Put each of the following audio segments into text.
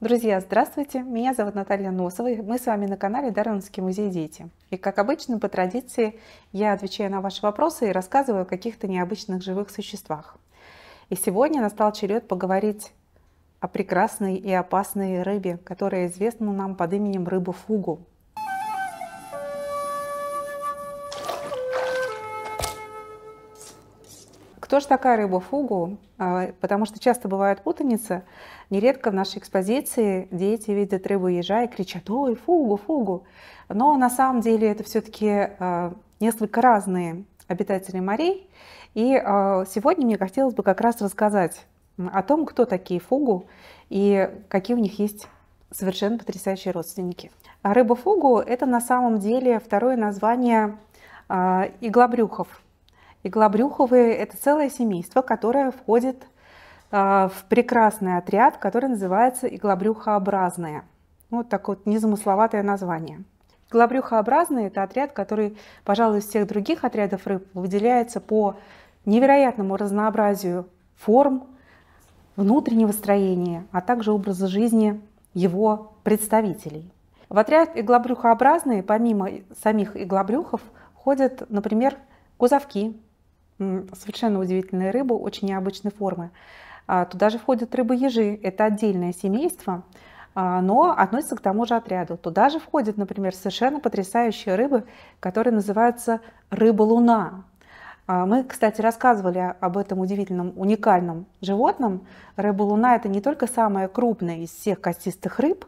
Друзья, здравствуйте! Меня зовут Наталья Носова, и мы с вами на канале Дарвинский музей дети. И как обычно, по традиции, я отвечаю на ваши вопросы и рассказываю о каких-то необычных живых существах. И сегодня настал черед поговорить о прекрасной и опасной рыбе, которая известна нам под именем рыба фугу. Кто же такая рыба фугу? А, потому что часто бывает путаница. Нередко в нашей экспозиции дети видят рыбу ежа и кричат «Ой, фугу, фугу!». Но на самом деле это все-таки а, несколько разные обитатели морей. И а, сегодня мне хотелось бы как раз рассказать о том, кто такие фугу и какие у них есть совершенно потрясающие родственники. Рыба фугу – это на самом деле второе название иглобрюхов – Иглобрюховые – это целое семейство, которое входит а, в прекрасный отряд, который называется иглобрюхообразные. Вот так вот незамысловатое название. Иглобрюхообразные – это отряд, который, пожалуй, из всех других отрядов рыб выделяется по невероятному разнообразию форм, внутреннего строения, а также образа жизни его представителей. В отряд иглобрюхообразные, помимо самих иглобрюхов, ходят, например, кузовки, совершенно удивительные рыбы, очень необычной формы. А, туда же входят рыбы-ежи, это отдельное семейство, а, но относится к тому же отряду. Туда же входят, например, совершенно потрясающие рыбы, которые называются рыба-луна. А, мы, кстати, рассказывали об этом удивительном, уникальном животном. Рыба-луна – это не только самая крупная из всех костистых рыб,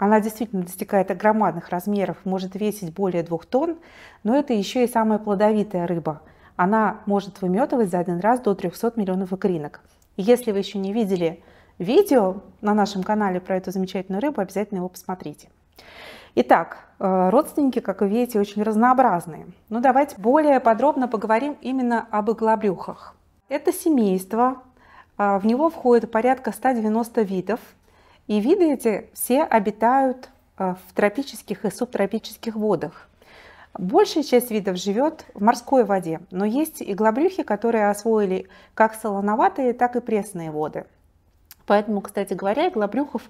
она действительно достигает громадных размеров, может весить более двух тонн, но это еще и самая плодовитая рыба – она может выметывать за один раз до 300 миллионов икринок. Если вы еще не видели видео на нашем канале про эту замечательную рыбу, обязательно его посмотрите. Итак, э, родственники, как вы видите, очень разнообразные. Но ну, давайте более подробно поговорим именно об иглобрюхах. Это семейство, а, в него входит порядка 190 видов, и виды эти все обитают э, в тропических и субтропических водах. Большая часть видов живет в морской воде, но есть и глобрюхи, которые освоили как солоноватые, так и пресные воды. Поэтому, кстати говоря, глобрюхов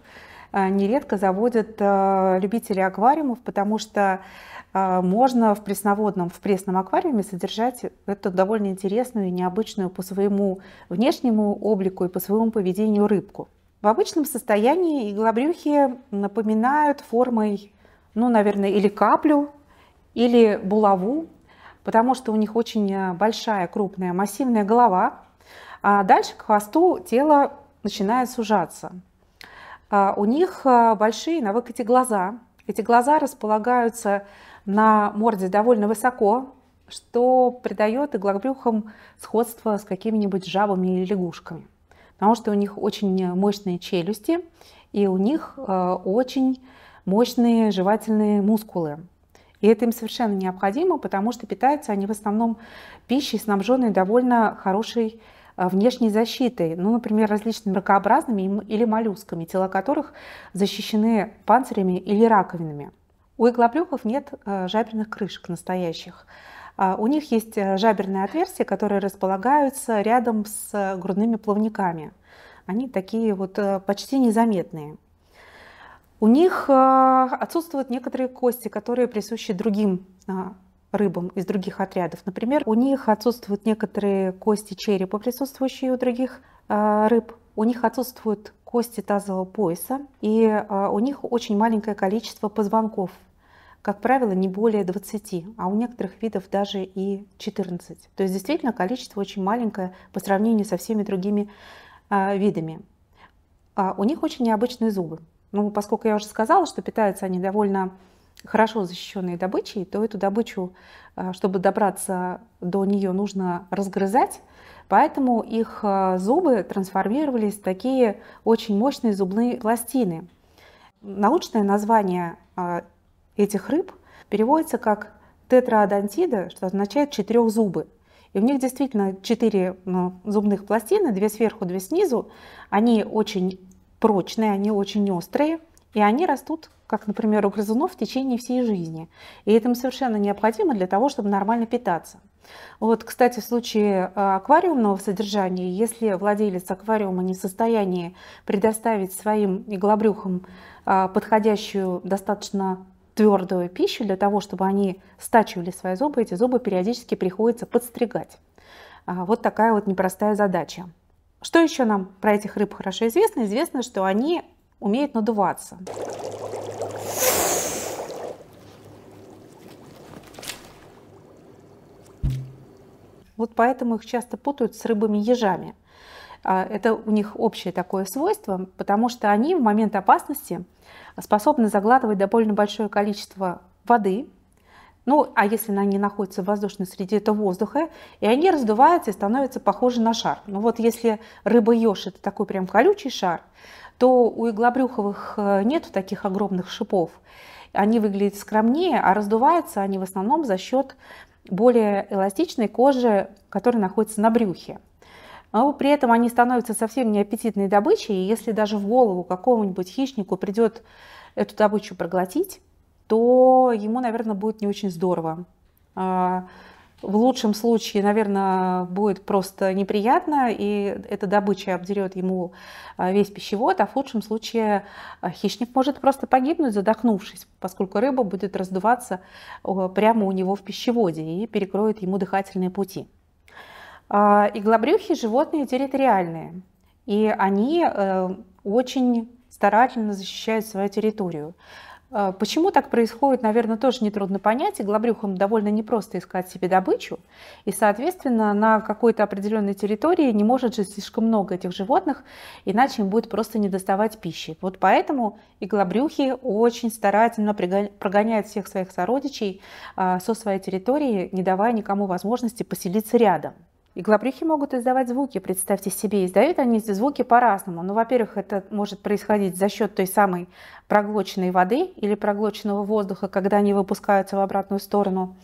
э, нередко заводят э, любители аквариумов, потому что э, можно в пресноводном, в пресном аквариуме содержать эту довольно интересную и необычную по своему внешнему облику и по своему поведению рыбку. В обычном состоянии иглобрюхи напоминают формой, ну, наверное, или каплю, или булаву, потому что у них очень э, большая, крупная, массивная голова. А дальше к хвосту тело начинает сужаться. А у них э, большие на выкате глаза. Эти глаза располагаются на морде довольно высоко, что придает иглобрюхам сходство с какими-нибудь жабами или лягушками. Потому что у них очень э, мощные челюсти и у них очень мощные жевательные мускулы. И это им совершенно необходимо, потому что питаются они в основном пищей, снабженной довольно хорошей а, внешней защитой, ну, например, различными ракообразными или моллюсками, тела которых защищены панцирями или раковинами. У иглоплюхов нет а, жаберных крышек настоящих. А, у них есть жаберные отверстия, которые располагаются рядом с грудными плавниками. Они такие вот почти незаметные. У них э, отсутствуют некоторые кости, которые присущи другим а, рыбам из других отрядов. Например, у них отсутствуют некоторые кости черепа, присутствующие у других а, рыб. У них отсутствуют кости тазового пояса, и а, у них очень маленькое количество позвонков. Как правило, не более 20, а у некоторых видов даже и 14. То есть действительно количество очень маленькое по сравнению со всеми другими видами. У них очень необычные зубы. Ну, поскольку я уже сказала, что питаются они довольно хорошо защищенной добычей, то эту добычу, э, чтобы добраться до нее, нужно разгрызать. Поэтому их э, зубы трансформировались в такие очень мощные зубные пластины. Научное название э, этих рыб переводится как тетраодонтида, что означает четырех зубы. И у них действительно четыре ну, зубных пластины, две сверху, две снизу. Они очень прочные, они очень острые, и они растут, как, например, у грызунов в течение всей жизни. И это им совершенно необходимо для того, чтобы нормально питаться. Вот, кстати, в случае э, аквариумного содержания, если владелец аквариума не в состоянии предоставить своим иглобрюхам э, подходящую, достаточно твердую пищу для того, чтобы они стачивали свои зубы, эти зубы периодически приходится подстригать. А, вот такая вот непростая задача. Что еще нам про этих рыб хорошо известно? Известно, что они умеют надуваться. Вот поэтому их часто путают с рыбами-ежами. А, это у них общее такое свойство, потому что они в момент опасности способны заглатывать довольно большое количество воды, ну, а если они находятся в воздушной среде, это воздуха, и они раздуваются и становятся похожи на шар. Ну вот если рыба-еж это такой прям колючий шар, то у иглобрюховых э, нет таких огромных шипов. Они выглядят скромнее, а раздуваются они в основном за счет более эластичной кожи, которая находится на брюхе. Но при этом они становятся совсем неаппетитной добычей, и если даже в голову какому-нибудь хищнику придет эту добычу проглотить, то ему, наверное, будет не очень здорово. А, в лучшем случае, наверное, будет просто неприятно, и эта добыча обдерет ему а, весь пищевод, а в худшем случае а, хищник может просто погибнуть, задохнувшись, поскольку рыба будет раздуваться прямо у него в пищеводе и перекроет ему дыхательные пути. Иглобрюхи – животные территориальные, и они э, очень старательно защищают свою территорию. А, почему так происходит, наверное, тоже нетрудно понять. И глобрюхам довольно непросто искать себе добычу. И, соответственно, на какой-то определенной территории не может жить слишком много этих животных, иначе им будет просто не доставать пищи. Вот поэтому и глобрюхи очень старательно прогоняют всех своих сородичей а, со своей территории, не давая никому возможности поселиться рядом. И глобрихи могут издавать звуки, представьте себе, издают они звуки по-разному. Ну, во-первых, это может происходить за счет той самой проглоченной воды или проглоченного воздуха, когда они выпускаются в обратную сторону.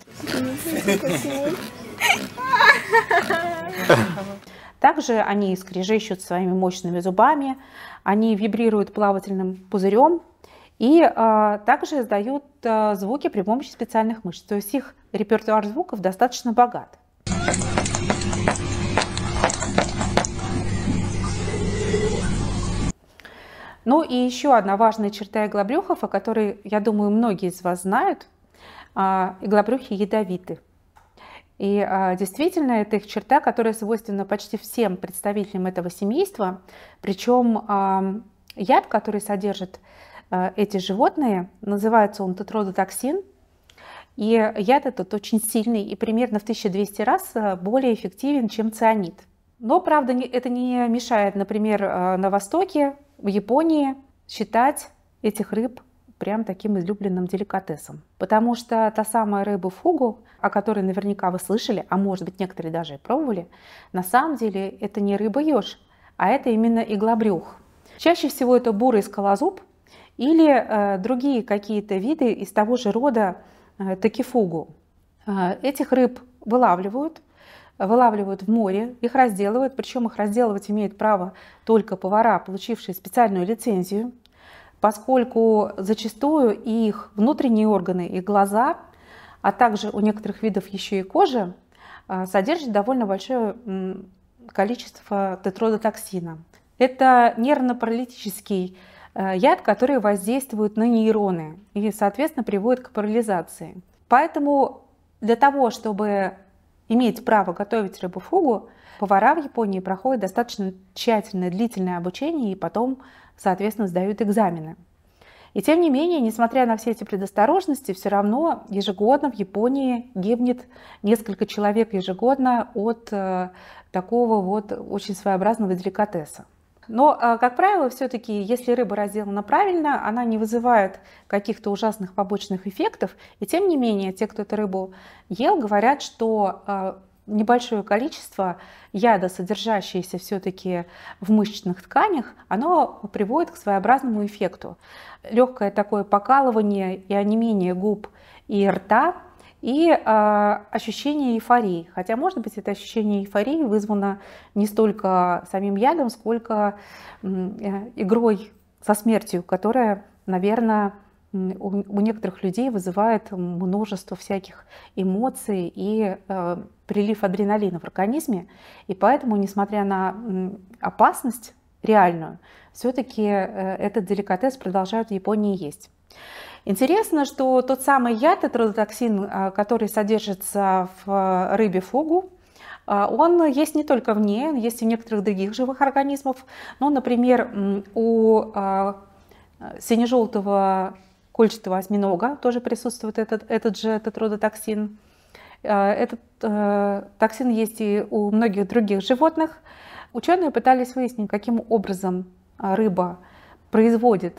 Также они скрежещут своими мощными зубами, они вибрируют плавательным пузырем и а, также издают а, звуки при помощи специальных мышц. То есть их репертуар звуков достаточно богат. Ну и еще одна важная черта иглобрюхов, о которой, я думаю, многие из вас знают, а, иглобрюхи ядовиты. И а, действительно, это их черта, которая свойственна почти всем представителям этого семейства. Причем а, яд, который содержит эти животные, называется он тетродотоксин. И яд этот очень сильный и примерно в 1200 раз более эффективен, чем цианид. Но, правда, это не мешает, например, на Востоке в Японии считать этих рыб прям таким излюбленным деликатесом. Потому что та самая рыба фугу, о которой наверняка вы слышали, а может быть некоторые даже и пробовали, на самом деле это не рыба еж, а это именно иглобрюх. Чаще всего это бурый скалозуб или э, другие какие-то виды из того же рода э, такифугу. Э, этих рыб вылавливают, вылавливают в море, их разделывают, причем их разделывать имеет право только повара, получившие специальную лицензию, поскольку зачастую их внутренние органы, и глаза, а также у некоторых видов еще и кожа, содержат довольно большое количество тетродотоксина. Это нервно-паралитический э, яд, который воздействует на нейроны и, соответственно, приводит к парализации. Поэтому для того, чтобы иметь право готовить рыбу фугу, повара в Японии проходят достаточно тщательное длительное обучение и потом, соответственно, сдают экзамены. И тем не менее, несмотря на все эти предосторожности, все равно ежегодно в Японии гибнет несколько человек ежегодно от э, такого вот очень своеобразного деликатеса. Но, а, как правило, все-таки, если рыба разделана правильно, она не вызывает каких-то ужасных побочных эффектов. И тем не менее, те, кто эту рыбу ел, говорят, что а, небольшое количество яда, содержащееся все-таки в мышечных тканях, оно приводит к своеобразному эффекту. Легкое такое покалывание и онемение губ и рта и э, ощущение эйфории. Хотя, может быть, это ощущение эйфории вызвано не столько самим ядом, сколько э, игрой со смертью, которая, наверное, у, у некоторых людей вызывает множество всяких эмоций и э, прилив адреналина в организме. И поэтому, несмотря на опасность реальную, все-таки э, этот деликатес продолжают в Японии есть. Интересно, что тот самый яд, тетродотоксин, э, который содержится в э, рыбе фугу, он есть не только в ней, он есть и в некоторых других живых организмов. Ну, например, у сине-желтого кольчатого осьминога тоже присутствует этот, этот же тетродотоксин. Этот э, токсин есть и у многих других животных. Ученые пытались выяснить, каким образом а, рыба производит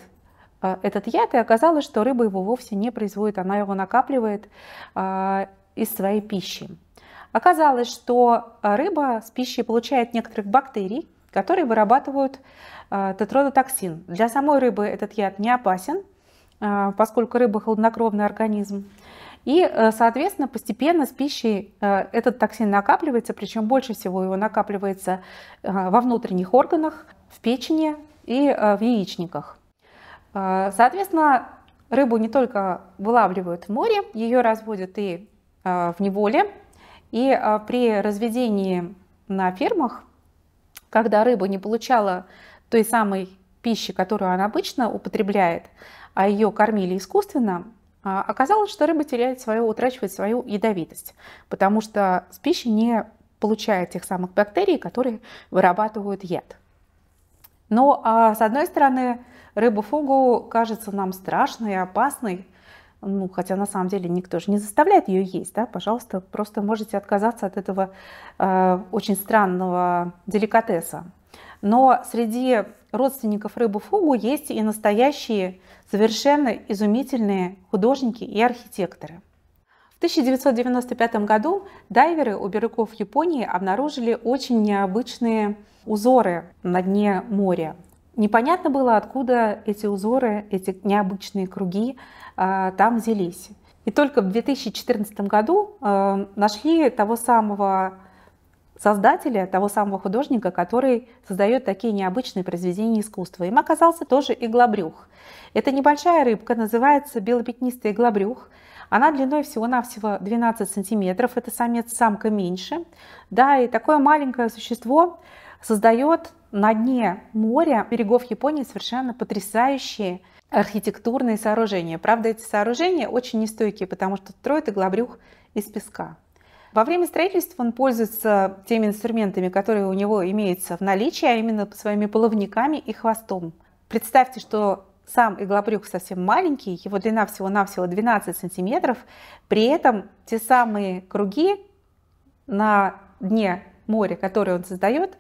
а, этот яд, и оказалось, что рыба его вовсе не производит, она его накапливает а, из своей пищи. Оказалось, что рыба с пищей получает некоторых бактерий, которые вырабатывают тетродотоксин. Для самой рыбы этот яд не опасен, поскольку рыба холоднокровный организм. И, э, соответственно, постепенно с пищей э, этот токсин накапливается, причем больше всего его накапливается э, во внутренних органах, в печени и в яичниках. Соответственно, рыбу не только вылавливают в море, ее разводят и в неволе. И при разведении на фермах, когда рыба не получала той самой пищи, которую она обычно употребляет, а ее кормили искусственно, а, оказалось, что рыба теряет свою, утрачивает свою ядовитость, потому что с пищи не получает тех самых бактерий, которые вырабатывают яд. Но а, с одной стороны, рыба фугу кажется нам страшной и опасной, ну, хотя на самом деле никто же не заставляет ее есть, да, пожалуйста, просто можете отказаться от этого э, очень странного деликатеса. Но среди родственников рыбы фугу есть и настоящие, совершенно изумительные художники и архитекторы. В 1995 году дайверы у берегов Японии обнаружили очень необычные узоры на дне моря. Непонятно было, откуда эти узоры, эти необычные круги а, там взялись. И только в 2014 году э, нашли того самого создателя, того самого художника, который создает такие необычные произведения искусства. Им оказался тоже иглобрюх. Это небольшая рыбка, называется белопятнистый иглобрюх. Она длиной всего-навсего 12 сантиметров, это самец-самка меньше. Да, и такое маленькое существо создает на дне моря берегов Японии совершенно потрясающие архитектурные сооружения. Правда, эти сооружения очень нестойкие, потому что строят иглобрюх из песка. Во время строительства он пользуется теми инструментами, которые у него имеются в наличии, а именно своими половниками и хвостом. Представьте, что сам иглобрюх совсем маленький, его длина всего-навсего 12 сантиметров, при этом те самые круги на дне моря, которые он создает,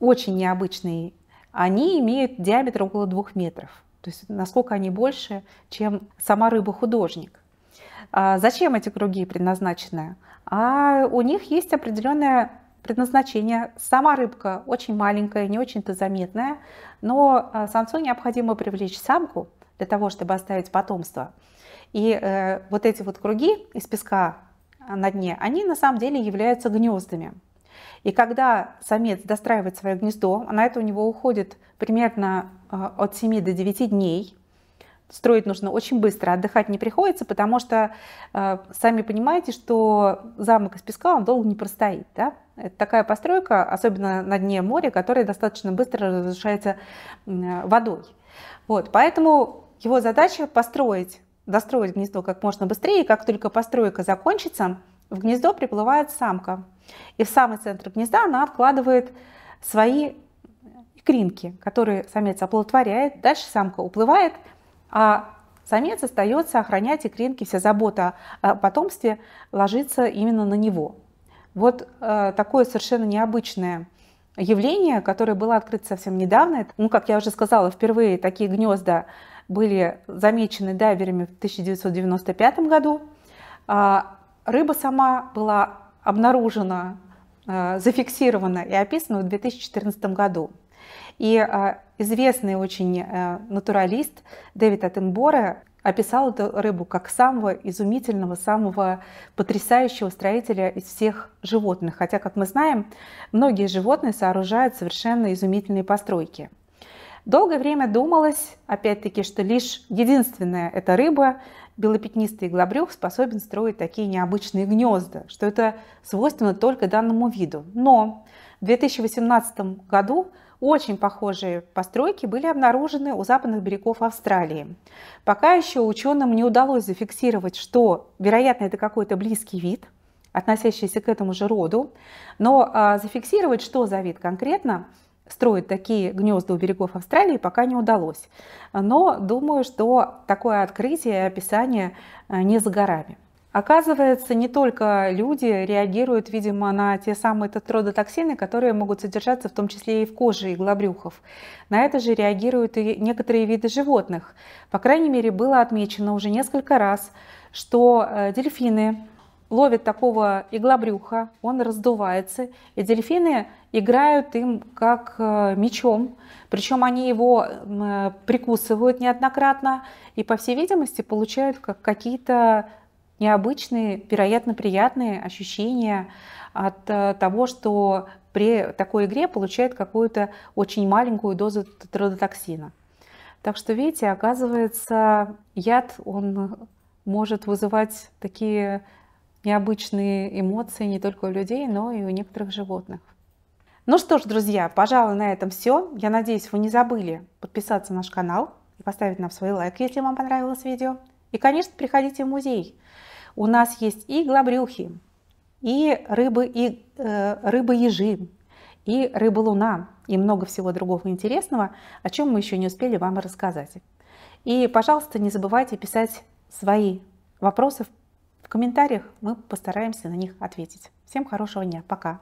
очень необычные, они имеют диаметр около 2 метров. То есть насколько они больше, чем сама рыба-художник. А зачем эти круги предназначены? А у них есть определенное предназначение. Сама рыбка очень маленькая, не очень-то заметная, но а, самцу необходимо привлечь самку для того, чтобы оставить потомство. И э, вот эти вот круги из песка на дне, они на самом деле являются гнездами. И когда самец достраивает свое гнездо, на это у него уходит примерно а, от 7 до 9 дней – строить нужно очень быстро, а отдыхать не приходится, потому что э, сами понимаете, что замок из песка он долго не простоит. Да? Это такая постройка, особенно на дне моря, которая достаточно быстро разрушается э, водой. Вот, поэтому его задача построить, достроить гнездо как можно быстрее, и как только постройка закончится, в гнездо приплывает самка. И в самый центр гнезда она откладывает свои икринки, которые самец оплодотворяет. Дальше самка уплывает, а самец остается охранять икринки, вся забота о потомстве ложится именно на него. Вот э, такое совершенно необычное явление, которое было открыто совсем недавно. Ну, как я уже сказала, впервые такие гнезда были замечены дайверами в 1995 году. А рыба сама была обнаружена, э, зафиксирована и описана в 2014 году. И а, известный очень э, натуралист Дэвид Аттенборо описал эту рыбу как самого изумительного, самого потрясающего строителя из всех животных. Хотя, как мы знаем, многие животные сооружают совершенно изумительные постройки. Долгое время думалось, опять-таки, что лишь единственная эта рыба, белопятнистый глобрюк способен строить такие необычные гнезда, что это свойственно только данному виду. Но в 2018 году очень похожие постройки были обнаружены у западных берегов Австралии. Пока еще ученым не удалось зафиксировать, что, вероятно, это какой-то близкий вид, относящийся к этому же роду, но а, зафиксировать, что за вид конкретно, строят такие гнезда у берегов Австралии, пока не удалось. Но думаю, что такое открытие и описание а, не за горами. Оказывается, не только люди реагируют, видимо, на те самые тетродотоксины, которые могут содержаться в том числе и в коже иглобрюхов. На это же реагируют и некоторые виды животных. По крайней мере, было отмечено уже несколько раз, что э, дельфины ловят такого иглобрюха, он раздувается, и дельфины играют им как э, мечом, причем они его э, прикусывают неоднократно и, по всей видимости, получают как какие-то необычные, вероятно, приятные ощущения от э, того, что при такой игре получает какую-то очень маленькую дозу тродотоксина. Так что, видите, оказывается, яд, он может вызывать такие необычные эмоции не только у людей, но и у некоторых животных. Ну что ж, друзья, пожалуй, на этом все. Я надеюсь, вы не забыли подписаться на наш канал и поставить нам свой лайк, если вам понравилось видео. И, конечно, приходите в музей. У нас есть и глобрюхи, и рыбы, и э, рыбы-ежи, и рыба-луна, и много всего другого интересного, о чем мы еще не успели вам рассказать. И, пожалуйста, не забывайте писать свои вопросы в комментариях, мы постараемся на них ответить. Всем хорошего дня, пока!